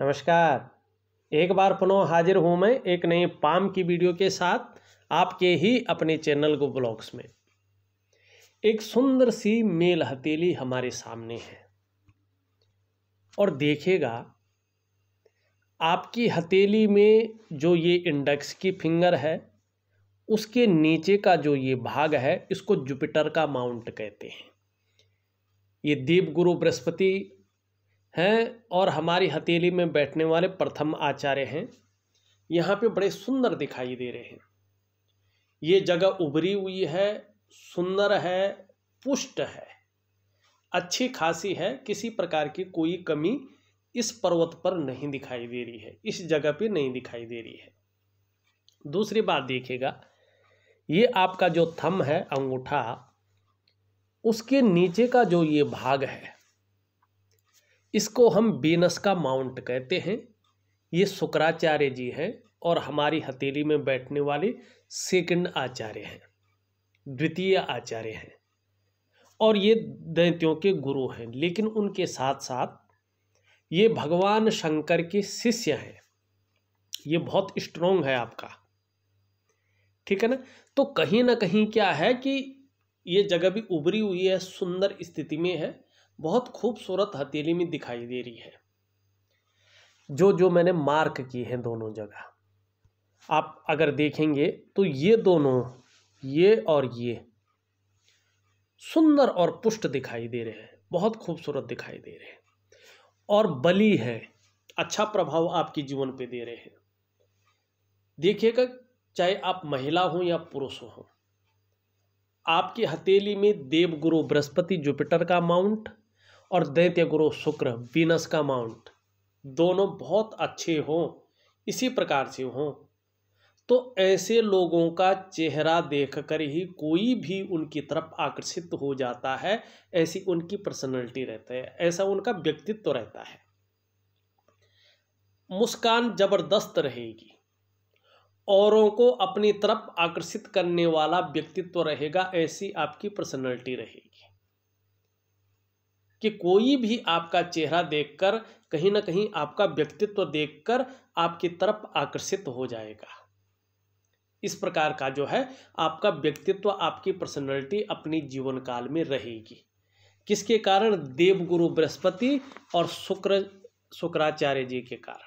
नमस्कार एक बार पुनः हाजिर हूँ मैं एक नए पाम की वीडियो के साथ आपके ही अपने चैनल को ब्लॉग्स में एक सुंदर सी मेल हथेली हमारे सामने है और देखिएगा आपकी हथेली में जो ये इंडेक्स की फिंगर है उसके नीचे का जो ये भाग है इसको जुपिटर का माउंट कहते हैं ये देवगुरु बृहस्पति हैं और हमारी हथेली में बैठने वाले प्रथम आचार्य हैं यहाँ पे बड़े सुंदर दिखाई दे रहे हैं ये जगह उभरी हुई है सुंदर है पुष्ट है अच्छी खासी है किसी प्रकार की कोई कमी इस पर्वत पर नहीं दिखाई दे रही है इस जगह पे नहीं दिखाई दे रही है दूसरी बात देखिएगा ये आपका जो थम है अंगूठा उसके नीचे का जो ये भाग है इसको हम बीनस का माउंट कहते हैं ये शुक्राचार्य जी हैं और हमारी हथेली में बैठने वाले सेकंड आचार्य हैं द्वितीय आचार्य हैं और ये दैत्यों के गुरु हैं लेकिन उनके साथ साथ ये भगवान शंकर के शिष्य हैं ये बहुत स्ट्रोंग है आपका ठीक है ना तो कहीं ना कहीं क्या है कि ये जगह भी उभरी हुई है सुंदर स्थिति में है बहुत खूबसूरत हथेली में दिखाई दे रही है जो जो मैंने मार्क की है दोनों जगह आप अगर देखेंगे तो ये दोनों ये और ये सुंदर और पुष्ट दिखाई दे रहे हैं बहुत खूबसूरत दिखाई दे रहे हैं और बली है अच्छा प्रभाव आपके जीवन पे दे रहे हैं देखिएगा चाहे आप महिला हो या पुरुष हो आपकी हथेली में देवगुरु बृहस्पति जुपिटर का माउंट और दैत्य गुरु शुक्र वीनस का माउंट दोनों बहुत अच्छे हों इसी प्रकार से हों तो ऐसे लोगों का चेहरा देखकर ही कोई भी उनकी तरफ आकर्षित हो जाता है ऐसी उनकी पर्सनैलिटी रहती है ऐसा उनका व्यक्तित्व तो रहता है मुस्कान जबरदस्त रहेगी औरों को अपनी तरफ आकर्षित करने वाला व्यक्तित्व तो रहेगा ऐसी आपकी पर्सनैलिटी रहेगी कि कोई भी आपका चेहरा देखकर कहीं ना कहीं आपका व्यक्तित्व देखकर आपकी तरफ आकर्षित हो जाएगा इस प्रकार का जो है आपका व्यक्तित्व आपकी पर्सनैलिटी अपनी जीवन काल में रहेगी किसके कारण देवगुरु बृहस्पति और शुक्र शुक्राचार्य जी के कारण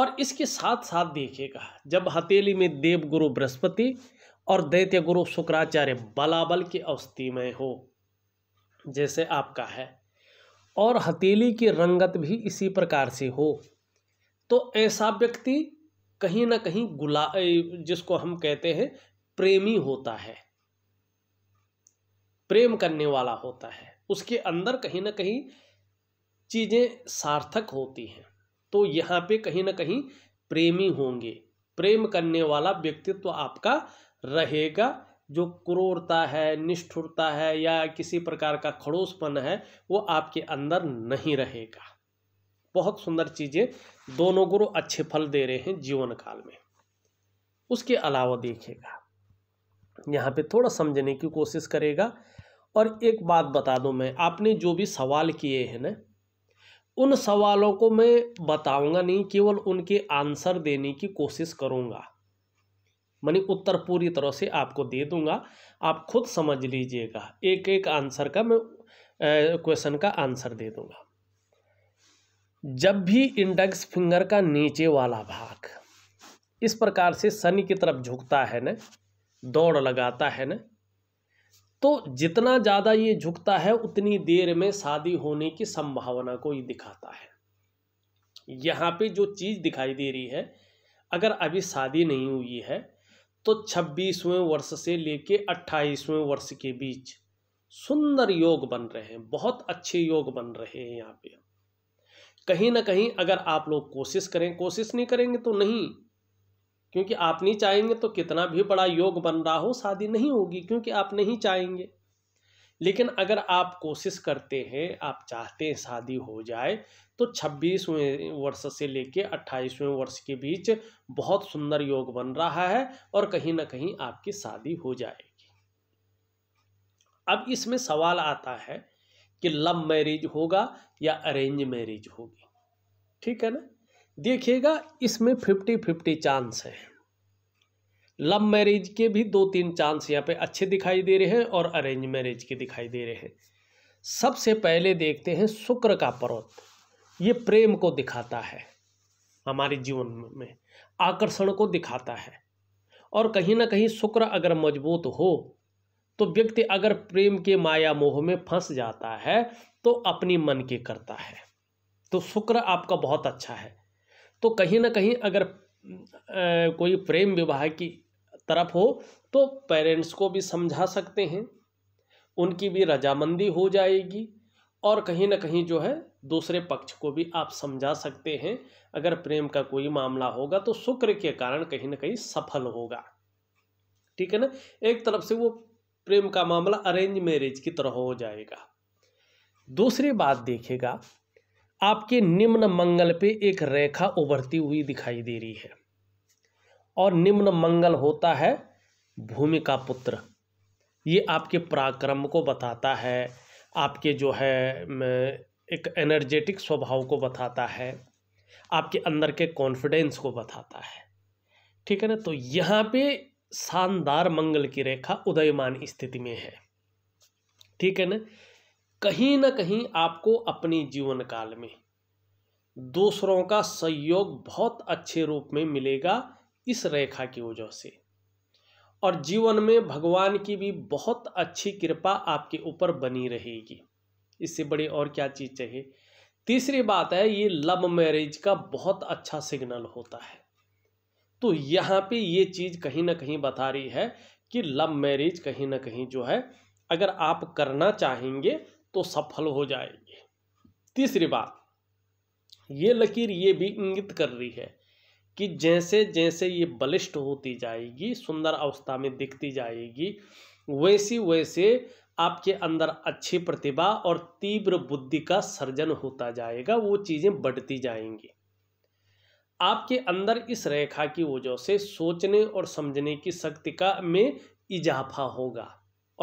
और इसके साथ साथ देखिएगा जब हथेली में देवगुरु बृहस्पति और दैत्य गुरु शुक्राचार्य बलाबल की अवस्थी में हो जैसे आपका है और हथेली की रंगत भी इसी प्रकार से हो तो ऐसा व्यक्ति कहीं ना कहीं गुला जिसको हम कहते हैं प्रेमी होता है प्रेम करने वाला होता है उसके अंदर कहीं ना कहीं चीज़ें सार्थक होती हैं तो यहाँ पे कहीं ना कहीं प्रेमी होंगे प्रेम करने वाला व्यक्तित्व तो आपका रहेगा जो क्रूरता है निष्ठुरता है या किसी प्रकार का खड़ोसपन है वो आपके अंदर नहीं रहेगा बहुत सुंदर चीज़ें दोनों गुरु अच्छे फल दे रहे हैं जीवन काल में उसके अलावा देखेगा यहाँ पे थोड़ा समझने की कोशिश करेगा और एक बात बता दूँ मैं आपने जो भी सवाल किए हैं ना उन सवालों को मैं बताऊंगा नहीं केवल उनके आंसर देने की कोशिश करूंगा मानी उत्तर पूरी तरह से आपको दे दूंगा आप खुद समझ लीजिएगा एक एक आंसर का मैं क्वेश्चन का आंसर दे दूंगा जब भी इंडेक्स फिंगर का नीचे वाला भाग इस प्रकार से शनि की तरफ झुकता है ना दौड़ लगाता है ना तो जितना ज़्यादा ये झुकता है उतनी देर में शादी होने की संभावना को ये दिखाता है यहाँ पे जो चीज़ दिखाई दे रही है अगर अभी शादी नहीं हुई है तो छब्बीसवें वर्ष से लेके अट्ठाईसवें वर्ष के बीच सुंदर योग बन रहे हैं बहुत अच्छे योग बन रहे हैं यहाँ पे कहीं ना कहीं अगर आप लोग कोशिश करें कोशिश नहीं करेंगे तो नहीं क्योंकि आप नहीं चाहेंगे तो कितना भी बड़ा योग बन रहा हो शादी नहीं होगी क्योंकि आप नहीं चाहेंगे लेकिन अगर आप कोशिश करते हैं आप चाहते हैं शादी हो जाए तो छब्बीसवें वर्ष से लेके अट्ठाईसवें वर्ष के बीच बहुत सुंदर योग बन रहा है और कहीं ना कहीं आपकी शादी हो जाएगी अब इसमें सवाल आता है कि लव मैरिज होगा या अरेंज मैरिज होगी ठीक है ना देखिएगा इसमें फिफ्टी फिफ्टी चांस है लव मैरिज के भी दो तीन चांस यहाँ पे अच्छे दिखाई दे रहे हैं और अरेंज मैरिज के दिखाई दे रहे हैं सबसे पहले देखते हैं शुक्र का पर्वत ये प्रेम को दिखाता है हमारे जीवन में आकर्षण को दिखाता है और कहीं ना कहीं शुक्र अगर मजबूत हो तो व्यक्ति अगर प्रेम के माया मोह में फंस जाता है तो अपनी मन के करता है तो शुक्र आपका बहुत अच्छा है तो कहीं ना कहीं अगर आ, कोई प्रेम विवाह की तरफ हो तो पेरेंट्स को भी समझा सकते हैं उनकी भी रजामंदी हो जाएगी और कहीं ना कहीं जो है दूसरे पक्ष को भी आप समझा सकते हैं अगर प्रेम का कोई मामला होगा तो शुक्र के कारण कहीं ना कहीं सफल होगा ठीक है ना एक तरफ से वो प्रेम का मामला अरेंज मैरिज की तरह हो जाएगा दूसरी बात देखेगा आपके निम्न मंगल पे एक रेखा उभरती हुई दिखाई दे रही है और निम्न मंगल होता है भूमि का पुत्र ये आपके पराक्रम को बताता है आपके जो है एक एनर्जेटिक स्वभाव को बताता है आपके अंदर के कॉन्फिडेंस को बताता है ठीक है ना तो यहाँ पे शानदार मंगल की रेखा उदयमान स्थिति में है ठीक है ना कहीं ना कहीं आपको अपनी जीवन काल में दूसरों का सहयोग बहुत अच्छे रूप में मिलेगा इस रेखा की वजह से और जीवन में भगवान की भी बहुत अच्छी कृपा आपके ऊपर बनी रहेगी इससे बड़ी और क्या चीज़ चाहिए तीसरी बात है ये लव मैरिज का बहुत अच्छा सिग्नल होता है तो यहाँ पे ये चीज़ कहीं ना कहीं बता रही है कि लव मैरिज कहीं ना कहीं जो है अगर आप करना चाहेंगे तो सफल हो जाएंगे तीसरी बात ये लकीर ये भी इंगित कर रही है कि जैसे जैसे ये बलिष्ठ होती जाएगी सुंदर अवस्था में दिखती जाएगी वैसी वैसे आपके अंदर अच्छी प्रतिभा और तीव्र बुद्धि का सर्जन होता जाएगा वो चीज़ें बढ़ती जाएंगी आपके अंदर इस रेखा की वजह से सोचने और समझने की शक्ति का में इजाफा होगा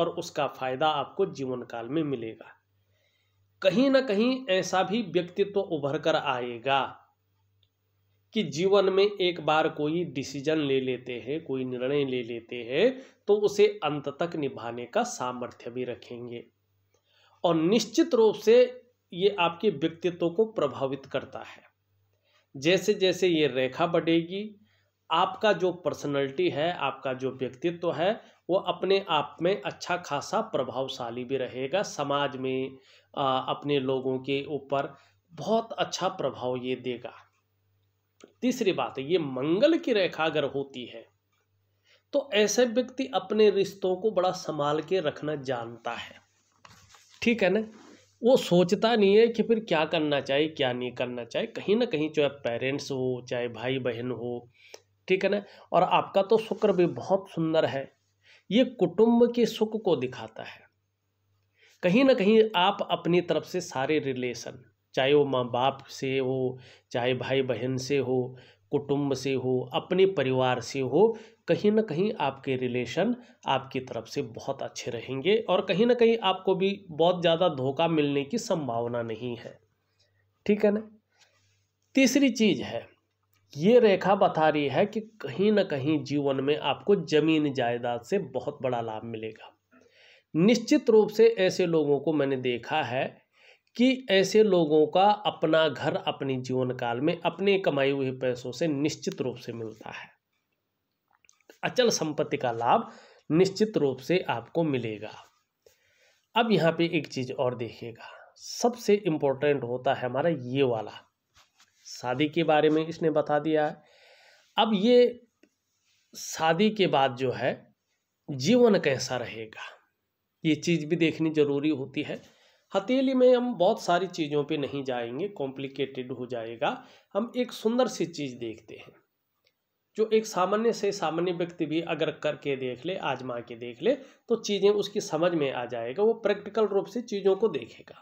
और उसका फायदा आपको जीवन काल में मिलेगा कहीं ना कहीं ऐसा भी व्यक्तित्व तो उभर कर आएगा कि जीवन में एक बार कोई डिसीजन ले लेते हैं कोई निर्णय ले लेते हैं तो उसे अंत तक निभाने का सामर्थ्य भी रखेंगे और निश्चित रूप से ये आपके व्यक्तित्व को प्रभावित करता है जैसे जैसे ये रेखा बढ़ेगी आपका जो पर्सनैलिटी है आपका जो व्यक्तित्व है वो अपने आप में अच्छा खासा प्रभावशाली भी रहेगा समाज में आ, अपने लोगों के ऊपर बहुत अच्छा प्रभाव ये देगा तीसरी बात ये मंगल की रेखा अगर होती है तो ऐसे व्यक्ति अपने रिश्तों को बड़ा संभाल के रखना जानता है ठीक है ना वो सोचता नहीं है कि फिर क्या करना चाहिए क्या नहीं करना चाहिए कहीं ना कहीं चाहे पेरेंट्स हो चाहे भाई बहन हो ठीक है ना और आपका तो शुक्र भी बहुत सुंदर है ये कुटुंब के सुख को दिखाता है कहीं ना कहीं आप अपनी तरफ से सारे रिलेशन चाहे वो माँ बाप से हो चाहे भाई बहन से हो कुटुंब से हो अपने परिवार से हो कहीं ना कहीं आपके रिलेशन आपकी तरफ से बहुत अच्छे रहेंगे और कहीं ना कहीं आपको भी बहुत ज़्यादा धोखा मिलने की संभावना नहीं है ठीक है ना तीसरी चीज़ है ये रेखा बता रही है कि कहीं ना कहीं जीवन में आपको ज़मीन जायदाद से बहुत बड़ा लाभ मिलेगा निश्चित रूप से ऐसे लोगों को मैंने देखा है कि ऐसे लोगों का अपना घर अपने जीवन काल में अपने कमाए हुए पैसों से निश्चित रूप से मिलता है अचल संपत्ति का लाभ निश्चित रूप से आपको मिलेगा अब यहाँ पे एक चीज़ और देखिएगा सबसे इम्पोर्टेंट होता है हमारा ये वाला शादी के बारे में इसने बता दिया है अब ये शादी के बाद जो है जीवन कैसा रहेगा ये चीज़ भी देखनी ज़रूरी होती है हथेली में हम बहुत सारी चीज़ों पे नहीं जाएंगे कॉम्प्लिकेटेड हो जाएगा हम एक सुंदर सी चीज़ देखते हैं जो एक सामान्य से सामान्य व्यक्ति भी अगर करके देख ले आजमा के देख ले तो चीज़ें उसकी समझ में आ जाएगा वो प्रैक्टिकल रूप से चीज़ों को देखेगा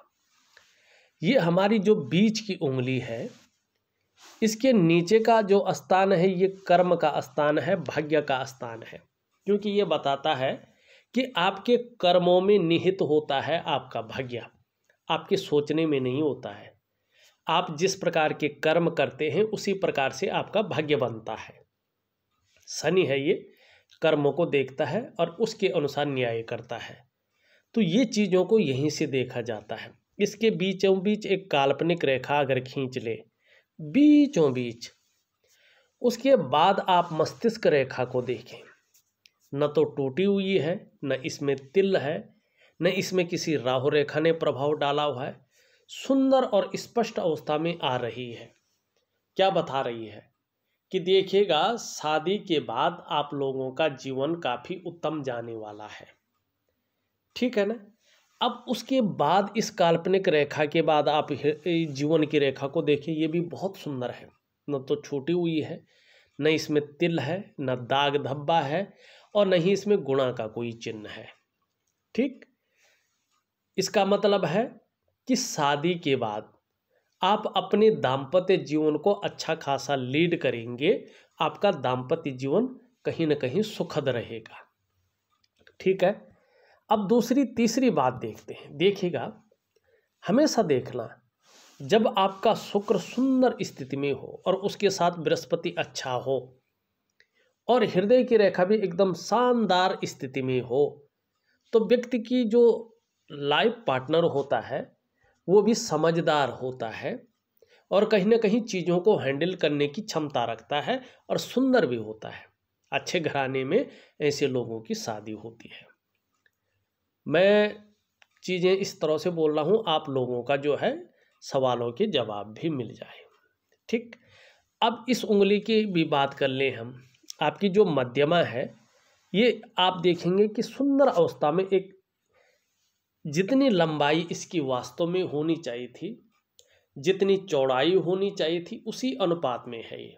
ये हमारी जो बीच की उंगली है इसके नीचे का जो स्थान है ये कर्म का स्थान है भाग्य का स्थान है क्योंकि ये बताता है कि आपके कर्मों में निहित होता है आपका भाग्य आपके सोचने में नहीं होता है आप जिस प्रकार के कर्म करते हैं उसी प्रकार से आपका भाग्य बनता है शनि है ये कर्मों को देखता है और उसके अनुसार न्याय करता है तो ये चीज़ों को यहीं से देखा जाता है इसके बीचों बीच एक काल्पनिक रेखा अगर खींच ले बीचों बीच उसके बाद आप मस्तिष्क रेखा को देखें न तो टूटी हुई है न इसमें तिल है न इसमें किसी राहु रेखा ने प्रभाव डाला हुआ है सुंदर और स्पष्ट अवस्था में आ रही है क्या बता रही है कि देखिएगा शादी के बाद आप लोगों का जीवन काफ़ी उत्तम जाने वाला है ठीक है ना अब उसके बाद इस काल्पनिक रेखा के बाद आप जीवन की रेखा को देखें ये भी बहुत सुंदर है न तो छोटी हुई है न इसमें तिल है न दाग धब्बा है और न ही इसमें गुणा का कोई चिन्ह है ठीक इसका मतलब है कि शादी के बाद आप अपने दाम्पत्य जीवन को अच्छा खासा लीड करेंगे आपका दाम्पत्य जीवन कहीं ना कहीं सुखद रहेगा ठीक है अब दूसरी तीसरी बात देखते हैं देखिएगा हमेशा देखना जब आपका शुक्र सुंदर स्थिति में हो और उसके साथ बृहस्पति अच्छा हो और हृदय की रेखा भी एकदम शानदार स्थिति में हो तो व्यक्ति की जो लाइफ पार्टनर होता है वो भी समझदार होता है और कहीं ना कहीं चीज़ों को हैंडल करने की क्षमता रखता है और सुंदर भी होता है अच्छे घराने में ऐसे लोगों की शादी होती है मैं चीज़ें इस तरह से बोल रहा हूँ आप लोगों का जो है सवालों के जवाब भी मिल जाए ठीक अब इस उंगली की भी बात कर लें हम आपकी जो मध्यमा है ये आप देखेंगे कि सुंदर अवस्था में एक जितनी लंबाई इसकी वास्तव में होनी चाहिए थी जितनी चौड़ाई होनी चाहिए थी उसी अनुपात में है ये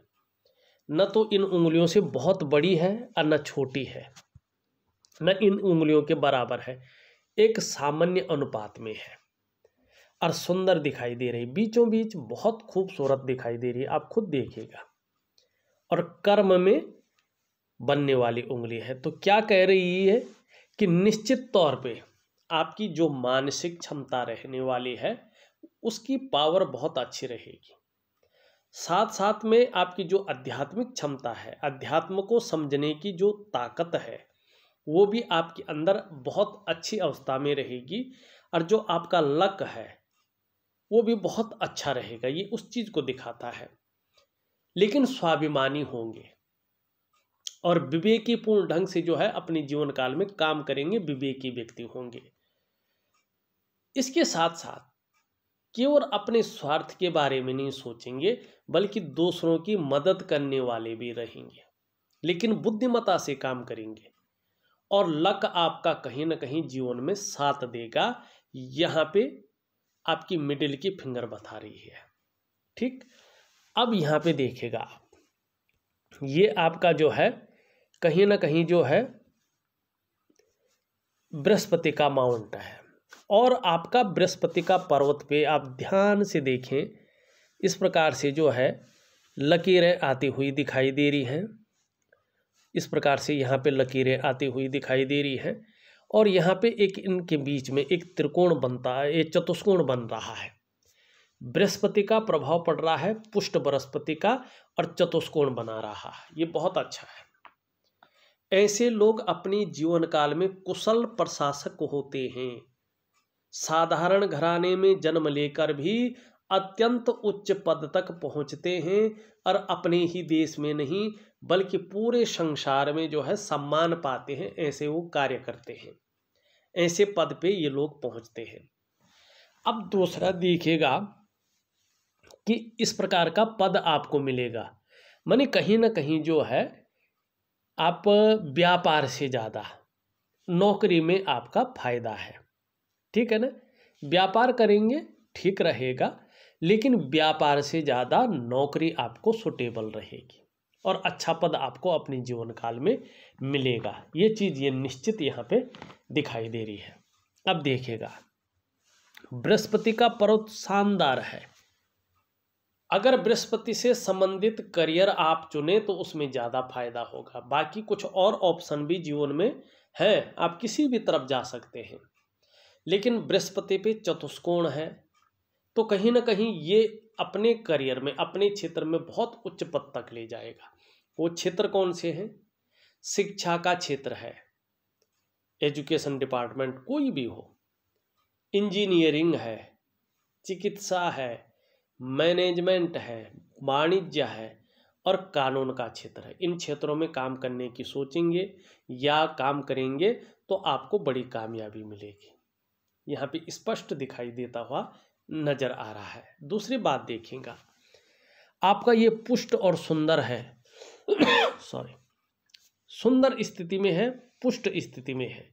न तो इन उंगलियों से बहुत बड़ी है और न छोटी है न इन उंगलियों के बराबर है एक सामान्य अनुपात में है और सुंदर दिखाई दे रही बीचों बीच बहुत खूबसूरत दिखाई दे रही है आप खुद देखिएगा और कर्म में बनने वाली उंगली है तो क्या कह रही है कि निश्चित तौर पे आपकी जो मानसिक क्षमता रहने वाली है उसकी पावर बहुत अच्छी रहेगी साथ साथ में आपकी जो आध्यात्मिक क्षमता है अध्यात्म को समझने की जो ताकत है वो भी आपके अंदर बहुत अच्छी अवस्था में रहेगी और जो आपका लक है वो भी बहुत अच्छा रहेगा ये उस चीज़ को दिखाता है लेकिन स्वाभिमानी होंगे और विवेकीपूर्ण ढंग से जो है अपने जीवन काल में काम करेंगे विवेकी व्यक्ति होंगे इसके साथ साथ केवल अपने स्वार्थ के बारे में नहीं सोचेंगे बल्कि दूसरों की मदद करने वाले भी रहेंगे लेकिन बुद्धिमता से काम करेंगे और लक आपका कहीं ना कहीं जीवन में साथ देगा यहाँ पे आपकी मिडिल की फिंगर बता रही है ठीक अब यहाँ पे देखेगा आप ये आपका जो है कहीं ना कहीं जो है बृहस्पति का माउंट है और आपका बृहस्पति का पर्वत पे आप ध्यान से देखें इस प्रकार से जो है लकीरें आती हुई दिखाई दे रही हैं इस प्रकार से यहाँ पे लकीरें आती हुई दिखाई दे रही हैं और यहाँ पे एक इनके बीच में एक त्रिकोण बनता है एक चतुष्कोण बन रहा है बृहस्पति का प्रभाव पड़ रहा है पुष्ट बृहस्पति का और चतुष्कोण बना रहा है ये बहुत अच्छा है ऐसे लोग अपने जीवन काल में कुशल प्रशासक होते हैं साधारण घराने में जन्म लेकर भी अत्यंत उच्च पद तक पहुंचते हैं और अपने ही देश में नहीं बल्कि पूरे संसार में जो है सम्मान पाते हैं ऐसे वो कार्य करते हैं ऐसे पद पे ये लोग पहुंचते हैं अब दूसरा देखिएगा कि इस प्रकार का पद आपको मिलेगा माने कहीं ना कहीं जो है आप व्यापार से ज़्यादा नौकरी में आपका फायदा है ठीक है ना व्यापार करेंगे ठीक रहेगा लेकिन व्यापार से ज़्यादा नौकरी आपको सुटेबल रहेगी और अच्छा पद आपको अपने जीवन काल में मिलेगा ये चीज़ ये निश्चित यहाँ पे दिखाई दे रही है अब देखिएगा बृहस्पति का पर्व शानदार है अगर बृहस्पति से संबंधित करियर आप चुने तो उसमें ज़्यादा फायदा होगा बाकी कुछ और ऑप्शन भी जीवन में हैं आप किसी भी तरफ जा सकते हैं लेकिन बृहस्पति पे चतुष्कोण है तो कहीं ना कहीं ये अपने करियर में अपने क्षेत्र में बहुत उच्च पद तक ले जाएगा वो क्षेत्र कौन से हैं शिक्षा का क्षेत्र है एजुकेशन डिपार्टमेंट कोई भी हो इंजीनियरिंग है चिकित्सा है मैनेजमेंट है वाणिज्य है और कानून का क्षेत्र है इन क्षेत्रों में काम करने की सोचेंगे या काम करेंगे तो आपको बड़ी कामयाबी मिलेगी यहाँ पे स्पष्ट दिखाई देता हुआ नजर आ रहा है दूसरी बात देखेगा आपका ये पुष्ट और सुंदर है सॉरी सुंदर स्थिति में है पुष्ट स्थिति में है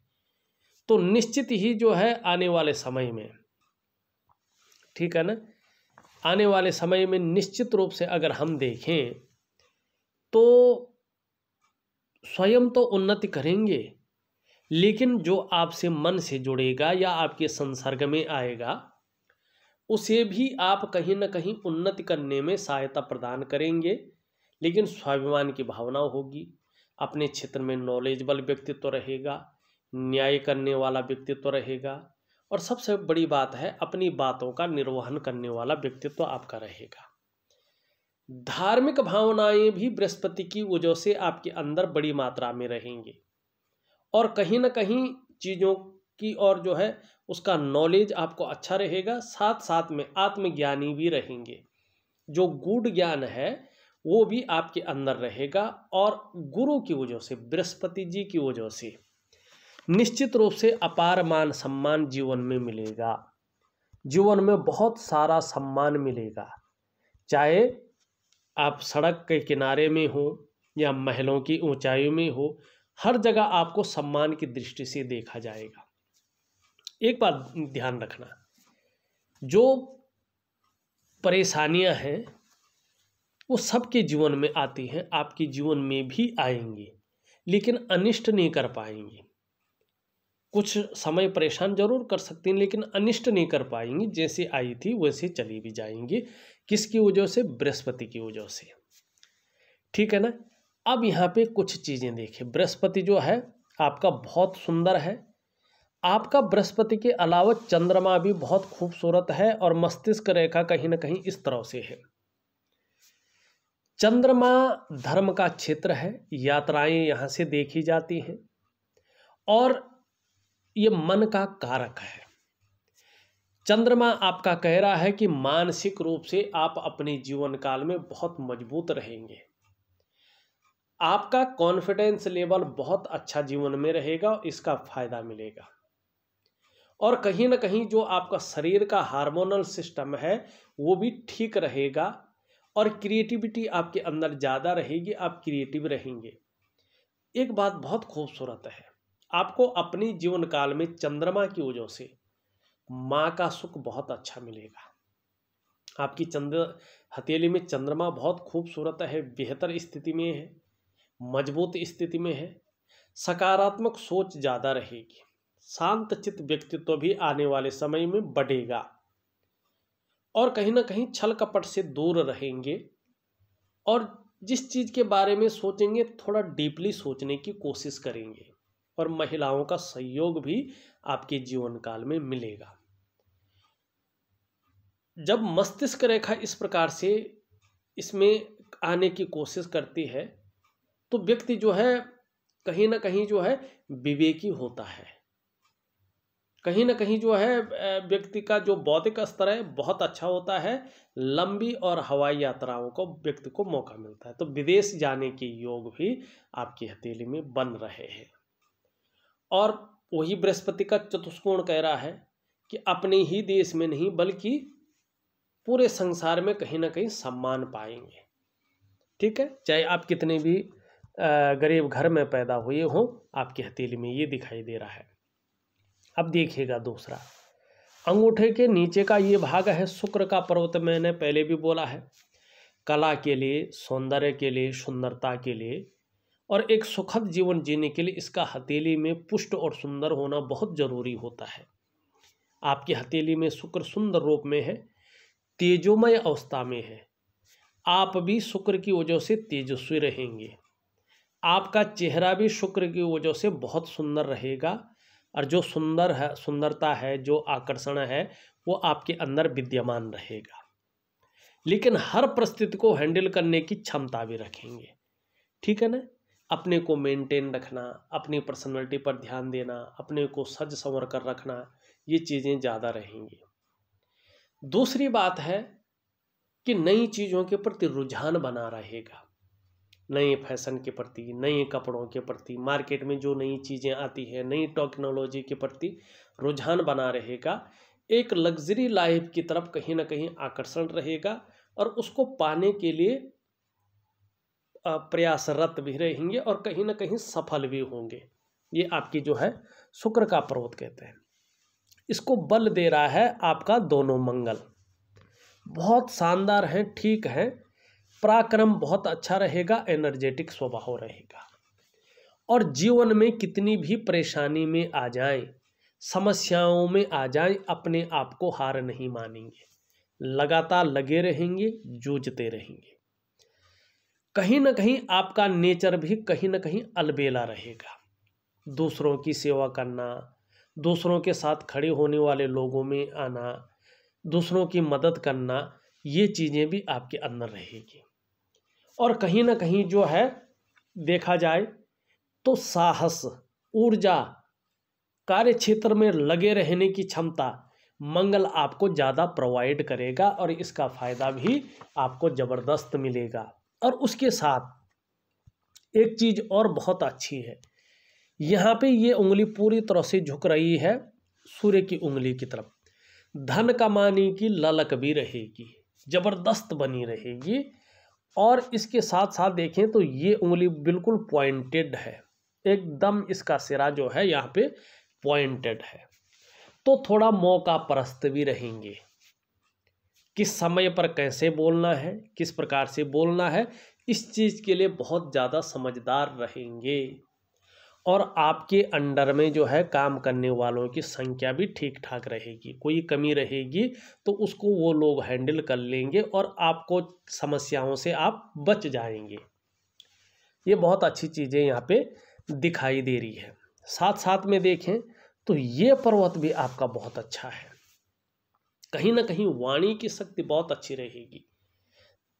तो निश्चित ही जो है आने वाले समय में ठीक है ना आने वाले समय में निश्चित रूप से अगर हम देखें तो स्वयं तो उन्नति करेंगे लेकिन जो आपसे मन से जुड़ेगा या आपके संसर्ग में आएगा उसे भी आप कहीं ना कहीं उन्नति करने में सहायता प्रदान करेंगे लेकिन स्वाभिमान की भावना होगी अपने क्षेत्र में नॉलेजबल व्यक्तित्व तो रहेगा न्याय करने वाला व्यक्तित्व तो रहेगा और सबसे बड़ी बात है अपनी बातों का निर्वहन करने वाला व्यक्तित्व तो आपका रहेगा धार्मिक भावनाएं भी बृहस्पति की वजह से आपके अंदर बड़ी मात्रा में रहेंगी और कहीं ना कहीं चीज़ों की और जो है उसका नॉलेज आपको अच्छा रहेगा साथ साथ में आत्मज्ञानी भी रहेंगे जो गुड ज्ञान है वो भी आपके अंदर रहेगा और गुरु की वजह से बृहस्पति जी की वजह से निश्चित रूप से अपार मान सम्मान जीवन में मिलेगा जीवन में बहुत सारा सम्मान मिलेगा चाहे आप सड़क के किनारे में हो या महलों की ऊंचाई में हो हर जगह आपको सम्मान की दृष्टि से देखा जाएगा एक बात ध्यान रखना जो परेशानियां हैं वो सबके जीवन में आती हैं आपके जीवन में भी आएंगी लेकिन अनिष्ट नहीं कर पाएंगी कुछ समय परेशान जरूर कर सकती हैं लेकिन अनिष्ट नहीं कर पाएंगी जैसे आई थी वैसे चली भी जाएंगी किसकी वजह से बृहस्पति की वजह से ठीक है ना अब यहाँ पे कुछ चीज़ें देखिए बृहस्पति जो है आपका बहुत सुंदर है आपका बृहस्पति के अलावा चंद्रमा भी बहुत खूबसूरत है और मस्तिष्क रेखा कहीं ना कहीं इस तरह से है चंद्रमा धर्म का क्षेत्र है यात्राएं यहाँ से देखी जाती हैं और ये मन का कारक है चंद्रमा आपका कह रहा है कि मानसिक रूप से आप अपने जीवन काल में बहुत मजबूत रहेंगे आपका कॉन्फिडेंस लेवल बहुत अच्छा जीवन में रहेगा इसका फायदा मिलेगा और कहीं ना कहीं जो आपका शरीर का हार्मोनल सिस्टम है वो भी ठीक रहेगा और क्रिएटिविटी आपके अंदर ज़्यादा रहेगी आप क्रिएटिव रहेंगे एक बात बहुत खूबसूरत है आपको अपने जीवन काल में चंद्रमा की वजह से माँ का सुख बहुत अच्छा मिलेगा आपकी चंद्र हथेली में चंद्रमा बहुत खूबसूरत है बेहतर स्थिति में है मजबूत स्थिति में है सकारात्मक सोच ज़्यादा रहेगी शांत चित्त व्यक्तित्व तो भी आने वाले समय में बढ़ेगा और कहीं ना कहीं छल कपट से दूर रहेंगे और जिस चीज़ के बारे में सोचेंगे थोड़ा डीपली सोचने की कोशिश करेंगे और महिलाओं का सहयोग भी आपके जीवन काल में मिलेगा जब मस्तिष्क रेखा इस प्रकार से इसमें आने की कोशिश करती है तो व्यक्ति जो है कहीं ना कहीं जो है विवेकी होता है कहीं ना कहीं जो है व्यक्ति का जो बौद्धिक स्तर है बहुत अच्छा होता है लंबी और हवाई यात्राओं को व्यक्ति को मौका मिलता है तो विदेश जाने के योग भी आपकी हथेली में बन रहे हैं और वही बृहस्पति का चतुष्कोण कह रहा है कि अपने ही देश में नहीं बल्कि पूरे संसार में कहीं ना कहीं सम्मान पाएंगे ठीक है चाहे आप कितने भी गरीब घर में पैदा हुए हों आपकी हथेली में ये दिखाई दे रहा है अब देखिएगा दूसरा अंगूठे के नीचे का ये भाग है शुक्र का पर्वत मैंने पहले भी बोला है कला के लिए सौंदर्य के लिए सुंदरता के लिए और एक सुखद जीवन जीने के लिए इसका हथेली में पुष्ट और सुंदर होना बहुत ज़रूरी होता है आपकी हथेली में शुक्र सुंदर रूप में है तेजोमय अवस्था में है आप भी शुक्र की वजह से तेजस्वी रहेंगे आपका चेहरा भी शुक्र की वजह से बहुत सुंदर रहेगा और जो सुंदर है सुंदरता है जो आकर्षण है वो आपके अंदर विद्यमान रहेगा लेकिन हर परिस्थिति को हैंडल करने की क्षमता भी रखेंगे ठीक है ना अपने को मेंटेन रखना अपनी पर्सनैलिटी पर ध्यान देना अपने को सज संवर कर रखना ये चीज़ें ज़्यादा रहेंगी दूसरी बात है कि नई चीज़ों के प्रति रुझान बना रहेगा नए फैशन के प्रति नए कपड़ों के प्रति मार्केट में जो नई चीज़ें आती है नई टेक्नोलॉजी के प्रति रुझान बना रहेगा एक लग्जरी लाइफ की तरफ कहीं ना कहीं आकर्षण रहेगा और उसको पाने के लिए प्रयासरत भी रहेंगे और कहीं ना कहीं सफल भी होंगे ये आपकी जो है शुक्र का पर्वत कहते हैं इसको बल दे रहा है आपका दोनों मंगल बहुत शानदार हैं ठीक हैं पराक्रम बहुत अच्छा रहेगा एनर्जेटिक स्वभाव रहेगा और जीवन में कितनी भी परेशानी में आ जाए समस्याओं में आ जाए अपने आप को हार नहीं मानेंगे लगातार लगे रहेंगे जूझते रहेंगे कहीं ना कहीं आपका नेचर भी कहीं ना कहीं अलबेला रहेगा दूसरों की सेवा करना दूसरों के साथ खड़े होने वाले लोगों में आना दूसरों की मदद करना ये चीज़ें भी आपके अंदर रहेगी और कहीं ना कहीं जो है देखा जाए तो साहस ऊर्जा कार्य क्षेत्र में लगे रहने की क्षमता मंगल आपको ज़्यादा प्रोवाइड करेगा और इसका फायदा भी आपको ज़बरदस्त मिलेगा और उसके साथ एक चीज़ और बहुत अच्छी है यहाँ पे ये उंगली पूरी तरह से झुक रही है सूर्य की उंगली की तरफ धन कमाने की ललक भी रहेगी ज़बरदस्त बनी रहेगी और इसके साथ साथ देखें तो ये उंगली बिल्कुल पॉइंटेड है एकदम इसका सिरा जो है यहाँ पे पॉइंटेड है तो थोड़ा मौका परस्त भी रहेंगे किस समय पर कैसे बोलना है किस प्रकार से बोलना है इस चीज़ के लिए बहुत ज़्यादा समझदार रहेंगे और आपके अंडर में जो है काम करने वालों की संख्या भी ठीक ठाक रहेगी कोई कमी रहेगी तो उसको वो लोग हैंडल कर लेंगे और आपको समस्याओं से आप बच जाएंगे ये बहुत अच्छी चीज़ें यहाँ पे दिखाई दे रही है साथ साथ में देखें तो ये पर्वत भी आपका बहुत अच्छा है कहीं ना कहीं वाणी की शक्ति बहुत अच्छी रहेगी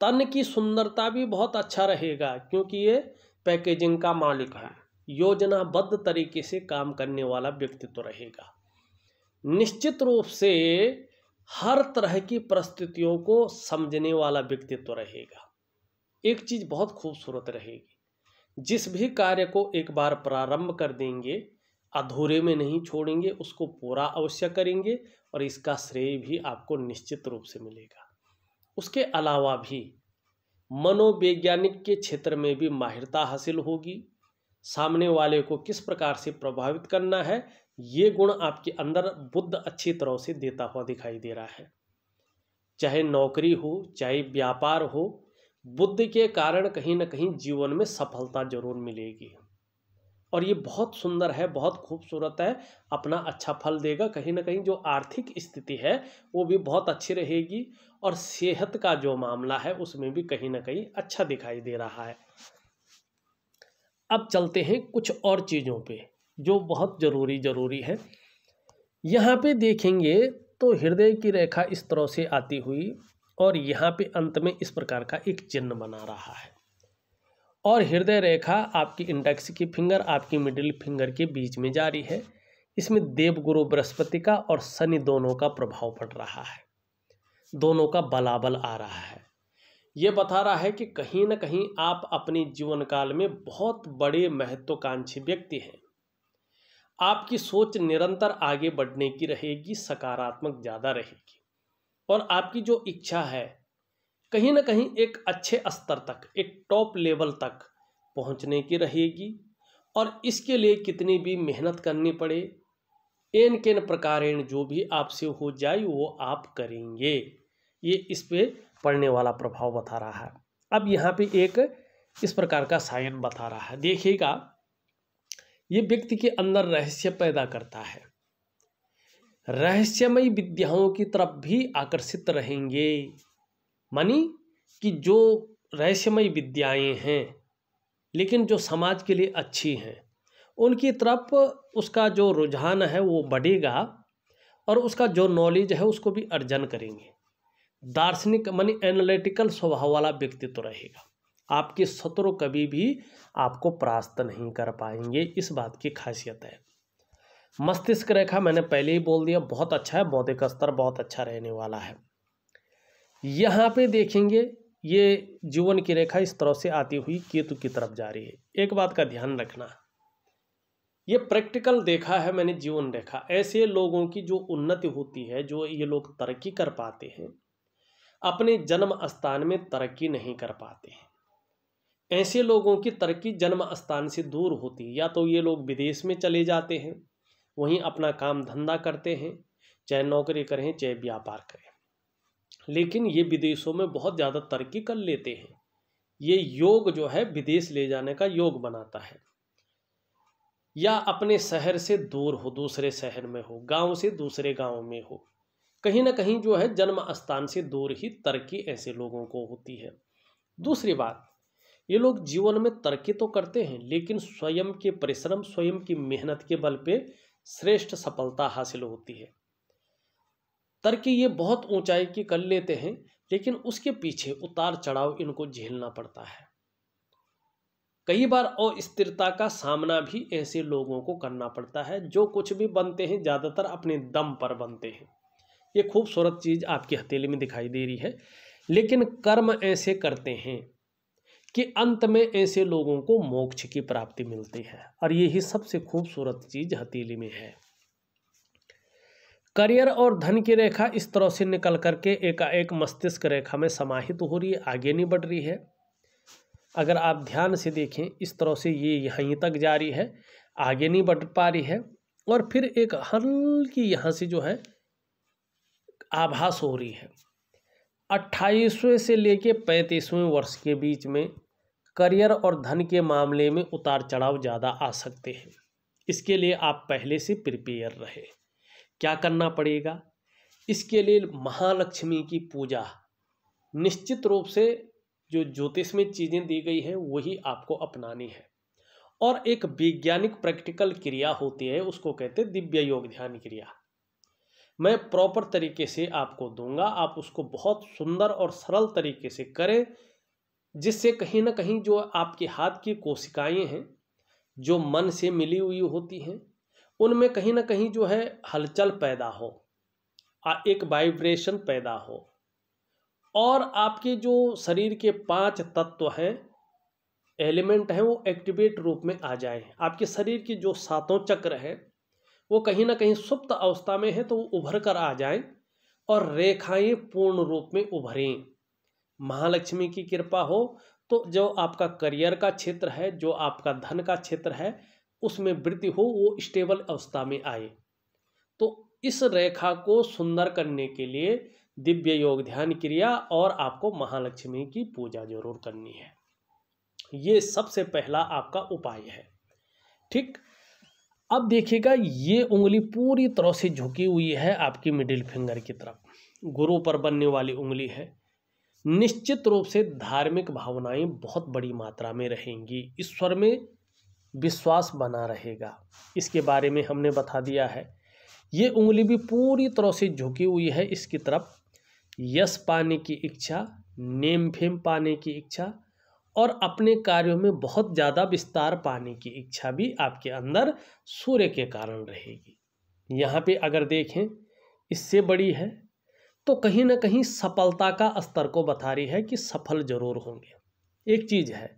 तन की सुंदरता भी बहुत अच्छा रहेगा क्योंकि ये पैकेजिंग का मालिक है योजनाबद्ध तरीके से काम करने वाला व्यक्तित्व तो रहेगा निश्चित रूप से हर तरह की परिस्थितियों को समझने वाला व्यक्तित्व तो रहेगा एक चीज़ बहुत खूबसूरत रहेगी जिस भी कार्य को एक बार प्रारंभ कर देंगे अधूरे में नहीं छोड़ेंगे उसको पूरा अवश्य करेंगे और इसका श्रेय भी आपको निश्चित रूप से मिलेगा उसके अलावा भी मनोवैज्ञानिक के क्षेत्र में भी माहिरता हासिल होगी सामने वाले को किस प्रकार से प्रभावित करना है ये गुण आपके अंदर बुद्ध अच्छी तरह से देता हुआ दिखाई दे रहा है चाहे नौकरी हो चाहे व्यापार हो बुद्ध के कारण कहीं ना कहीं जीवन में सफलता जरूर मिलेगी और ये बहुत सुंदर है बहुत खूबसूरत है अपना अच्छा फल देगा कहीं ना कहीं जो आर्थिक स्थिति है वो भी बहुत अच्छी रहेगी और सेहत का जो मामला है उसमें भी कहीं ना कहीं अच्छा दिखाई दे रहा है अब चलते हैं कुछ और चीज़ों पे जो बहुत ज़रूरी ज़रूरी है यहाँ पे देखेंगे तो हृदय की रेखा इस तरह से आती हुई और यहाँ पे अंत में इस प्रकार का एक चिन्ह बना रहा है और हृदय रेखा आपकी इंडेक्स की फिंगर आपकी मिडिल फिंगर के बीच में जारी है इसमें देवगुरु बृहस्पति का और शनि दोनों का प्रभाव पड़ रहा है दोनों का बलाबल आ रहा है ये बता रहा है कि कहीं ना कहीं आप अपने जीवन काल में बहुत बड़े महत्वाकांक्षी व्यक्ति हैं आपकी सोच निरंतर आगे बढ़ने की रहेगी सकारात्मक ज़्यादा रहेगी और आपकी जो इच्छा है कहीं ना कहीं एक अच्छे स्तर तक एक टॉप लेवल तक पहुंचने की रहेगी और इसके लिए कितनी भी मेहनत करनी पड़े एन केन प्रकारेण जो भी आपसे हो जाए वो आप करेंगे ये इस पर पड़ने वाला प्रभाव बता रहा है अब यहाँ पे एक इस प्रकार का सायन बता रहा है देखिएगा ये व्यक्ति के अंदर रहस्य पैदा करता है रहस्यमय विद्याओं की तरफ भी आकर्षित रहेंगे मानी कि जो रहस्यमय विद्याएं हैं लेकिन जो समाज के लिए अच्छी हैं उनकी तरफ उसका जो रुझान है वो बढ़ेगा और उसका जो नॉलेज है उसको भी अर्जन करेंगे दार्शनिक मानी एनालिटिकल स्वभाव वाला व्यक्तित्व रहेगा आपके शत्रु कभी भी आपको परास्त नहीं कर पाएंगे इस बात की खासियत है मस्तिष्क रेखा मैंने पहले ही बोल दिया बहुत अच्छा है बौद्धिक स्तर बहुत अच्छा रहने वाला है यहाँ पे देखेंगे ये जीवन की रेखा इस तरह से आती हुई केतु की तरफ जा रही है एक बात का ध्यान रखना ये प्रैक्टिकल देखा है मैंने जीवन रेखा ऐसे लोगों की जो उन्नति होती है जो ये लोग तरक्की कर पाते हैं अपने जन्म स्थान में तरक्की नहीं कर पाते हैं ऐसे लोगों की तरक्की जन्म स्थान से दूर होती या तो ये लोग विदेश में चले जाते हैं वहीं अपना काम धंधा करते हैं चाहे नौकरी करें चाहे व्यापार करें लेकिन ये विदेशों में बहुत ज़्यादा तरक्की कर लेते हैं ये योग जो है विदेश ले जाने का योग बनाता है या अपने शहर से दूर हो दूसरे शहर में हो गांव से दूसरे गांव में हो कहीं ना कहीं जो है जन्म स्थान से दूर ही तरक्की ऐसे लोगों को होती है दूसरी बात ये लोग जीवन में तरक्की तो करते हैं लेकिन स्वयं के परिश्रम स्वयं की मेहनत के बल पे श्रेष्ठ सफलता हासिल होती है तरक्की ये बहुत ऊंचाई की कर लेते हैं लेकिन उसके पीछे उतार चढ़ाव इनको झेलना पड़ता है कई बार अस्थिरता का सामना भी ऐसे लोगों को करना पड़ता है जो कुछ भी बनते हैं ज़्यादातर अपने दम पर बनते हैं ये खूबसूरत चीज़ आपकी हथेली में दिखाई दे रही है लेकिन कर्म ऐसे करते हैं कि अंत में ऐसे लोगों को मोक्ष की प्राप्ति मिलती है और यही सबसे खूबसूरत चीज़ हथेली में है करियर और धन की रेखा इस तरह से निकल करके एकाएक मस्तिष्क रेखा में समाहित हो रही है आगे नहीं बढ़ रही है अगर आप ध्यान से देखें इस तरह से ये यहीं तक जा रही है आगे नहीं बढ़ पा रही है और फिर एक हल्की यहाँ से जो है आभास हो रही है अट्ठाईसवें से लेकर पैंतीसवें वर्ष के बीच में करियर और धन के मामले में उतार चढ़ाव ज़्यादा आ सकते हैं इसके लिए आप पहले से प्रिपेयर रहे क्या करना पड़ेगा इसके लिए महालक्ष्मी की पूजा निश्चित रूप से जो ज्योतिष में चीज़ें दी गई हैं वही आपको अपनानी है और एक वैज्ञानिक प्रैक्टिकल क्रिया होती है उसको कहते हैं दिव्य योग ध्यान क्रिया मैं प्रॉपर तरीके से आपको दूंगा आप उसको बहुत सुंदर और सरल तरीके से करें जिससे कहीं ना कहीं जो आपके हाथ की कोशिकाएं हैं जो मन से मिली हुई होती हैं उनमें कहीं ना कहीं जो है हलचल पैदा हो एक वाइब्रेशन पैदा हो और आपके जो शरीर के पांच तत्व हैं एलिमेंट हैं वो एक्टिवेट रूप में आ जाए आपके शरीर के जो सातों चक्र हैं वो कहीं ना कहीं सुप्त अवस्था में है तो वो उभर कर आ जाएं और रेखाएं पूर्ण रूप में उभरें महालक्ष्मी की कृपा हो तो जो आपका करियर का क्षेत्र है जो आपका धन का क्षेत्र है उसमें वृद्धि हो वो स्टेबल अवस्था में आए तो इस रेखा को सुंदर करने के लिए दिव्य योग ध्यान क्रिया और आपको महालक्ष्मी की पूजा जरूर करनी है ये सबसे पहला आपका उपाय है ठीक अब देखिएगा ये उंगली पूरी तरह से झुकी हुई है आपकी मिडिल फिंगर की तरफ गुरु पर बनने वाली उंगली है निश्चित रूप से धार्मिक भावनाएं बहुत बड़ी मात्रा में रहेंगी ईश्वर में विश्वास बना रहेगा इसके बारे में हमने बता दिया है ये उंगली भी पूरी तरह से झुकी हुई है इसकी तरफ यश पाने की इच्छा नेम फेम पाने की इच्छा और अपने कार्यों में बहुत ज़्यादा विस्तार पाने की इच्छा भी आपके अंदर सूर्य के कारण रहेगी यहाँ पे अगर देखें इससे बड़ी है तो कहीं ना कहीं सफलता का स्तर को बता रही है कि सफल जरूर होंगे एक चीज़ है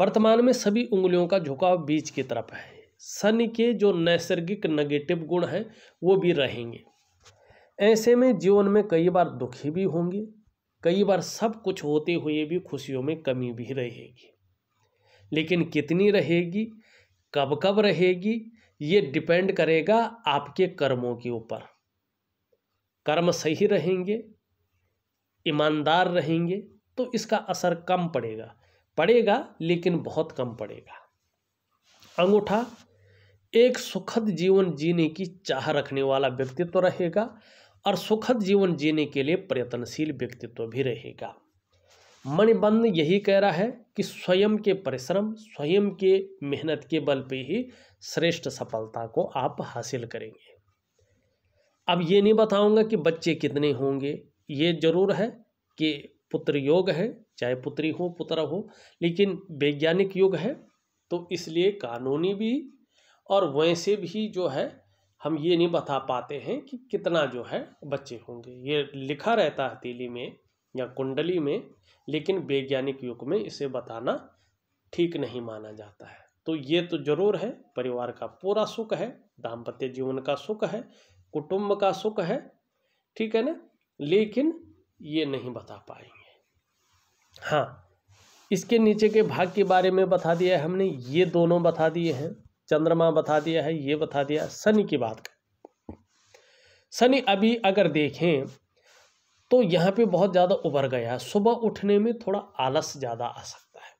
वर्तमान में सभी उंगलियों का झुकाव बीच की तरफ है शनि के जो नैसर्गिक नेगेटिव गुण हैं वो भी रहेंगे ऐसे में जीवन में कई बार दुखी भी होंगे कई बार सब कुछ होते हुए भी खुशियों में कमी भी रहेगी लेकिन कितनी रहेगी कब कब रहेगी ये डिपेंड करेगा आपके कर्मों के ऊपर कर्म सही रहेंगे ईमानदार रहेंगे तो इसका असर कम पड़ेगा पड़ेगा लेकिन बहुत कम पड़ेगा अंगूठा एक सुखद जीवन जीने की चाह रखने वाला व्यक्तित्व तो रहेगा और सुखद जीवन जीने के लिए प्रयत्नशील व्यक्तित्व भी रहेगा मणिबंध यही कह रहा है कि स्वयं के परिश्रम स्वयं के मेहनत के बल पे ही श्रेष्ठ सफलता को आप हासिल करेंगे अब ये नहीं बताऊंगा कि बच्चे कितने होंगे ये जरूर है कि पुत्र योग है चाहे पुत्री हो पुत्र हो लेकिन वैज्ञानिक युग है तो इसलिए कानूनी भी और वैसे भी जो है हम ये नहीं बता पाते हैं कि कितना जो है बच्चे होंगे ये लिखा रहता है तीली में या कुंडली में लेकिन वैज्ञानिक युग में इसे बताना ठीक नहीं माना जाता है तो ये तो जरूर है परिवार का पूरा सुख है दाम्पत्य जीवन का सुख है कुटुंब का सुख है ठीक है ना लेकिन ये नहीं बता पाएंगे हाँ इसके नीचे के भाग के बारे में बता दिया है हमने ये दोनों बता दिए हैं चंद्रमा बता दिया है ये बता दिया शनि की बात कर शनि अभी अगर देखें तो यहाँ पे बहुत ज़्यादा उभर गया है सुबह उठने में थोड़ा आलस ज़्यादा आ सकता है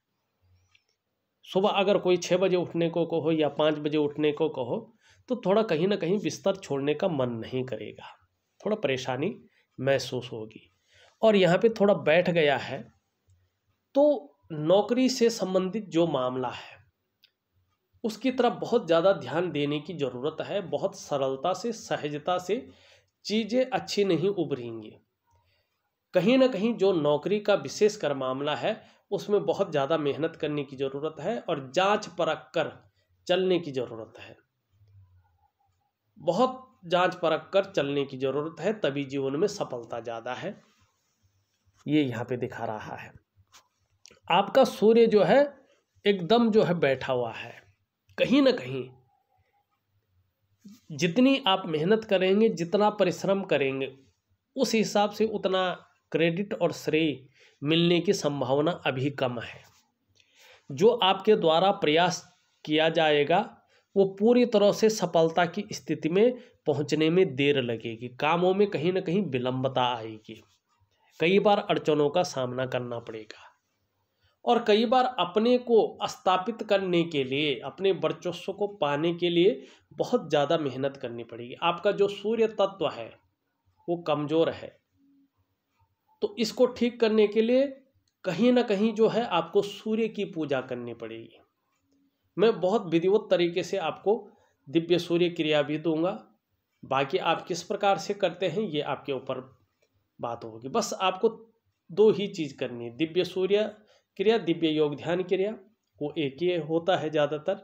सुबह अगर कोई छः बजे उठने को कहो या पाँच बजे उठने को कहो तो थोड़ा कहीं ना कहीं बिस्तर छोड़ने का मन नहीं करेगा थोड़ा परेशानी महसूस होगी और यहाँ पे थोड़ा बैठ गया है तो नौकरी से संबंधित जो मामला है उसकी तरफ बहुत ज़्यादा ध्यान देने की ज़रूरत है बहुत सरलता से सहजता से चीज़ें अच्छी नहीं उभरेंगी कहीं ना कहीं जो नौकरी का विशेष कर मामला है उसमें बहुत ज़्यादा मेहनत करने की ज़रूरत है और जांच परख कर चलने की ज़रूरत है बहुत जांच परख कर चलने की ज़रूरत है तभी जीवन में सफलता ज़्यादा है ये यहाँ पे दिखा रहा है आपका सूर्य जो है एकदम जो है बैठा हुआ है कहीं ना कहीं जितनी आप मेहनत करेंगे जितना परिश्रम करेंगे उस हिसाब से उतना क्रेडिट और श्रेय मिलने की संभावना अभी कम है जो आपके द्वारा प्रयास किया जाएगा वो पूरी तरह से सफलता की स्थिति में पहुंचने में देर लगेगी कामों में कहीं ना कहीं विलंबता आएगी कई बार अड़चनों का सामना करना पड़ेगा और कई बार अपने को स्थापित करने के लिए अपने वर्चस्व को पाने के लिए बहुत ज़्यादा मेहनत करनी पड़ेगी आपका जो सूर्य तत्व है वो कमज़ोर है तो इसको ठीक करने के लिए कहीं ना कहीं जो है आपको सूर्य की पूजा करनी पड़ेगी मैं बहुत विधिवत तरीके से आपको दिव्य सूर्य क्रिया भी दूंगा बाकी आप किस प्रकार से करते हैं ये आपके ऊपर बात होगी बस आपको दो ही चीज़ करनी है दिव्य सूर्य क्रिया दिव्य योग ध्यान क्रिया वो एक ही होता है ज़्यादातर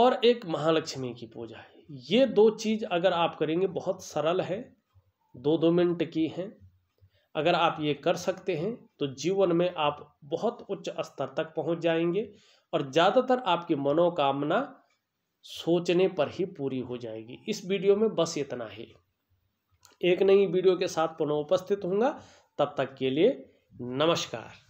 और एक महालक्ष्मी की पूजा है ये दो चीज़ अगर आप करेंगे बहुत सरल है दो दो मिनट की हैं अगर आप ये कर सकते हैं तो जीवन में आप बहुत उच्च स्तर तक पहुंच जाएंगे और ज़्यादातर आपकी मनोकामना सोचने पर ही पूरी हो जाएगी इस वीडियो में बस इतना ही एक नई वीडियो के साथ पुनः उपस्थित होंगे तब तक के लिए नमस्कार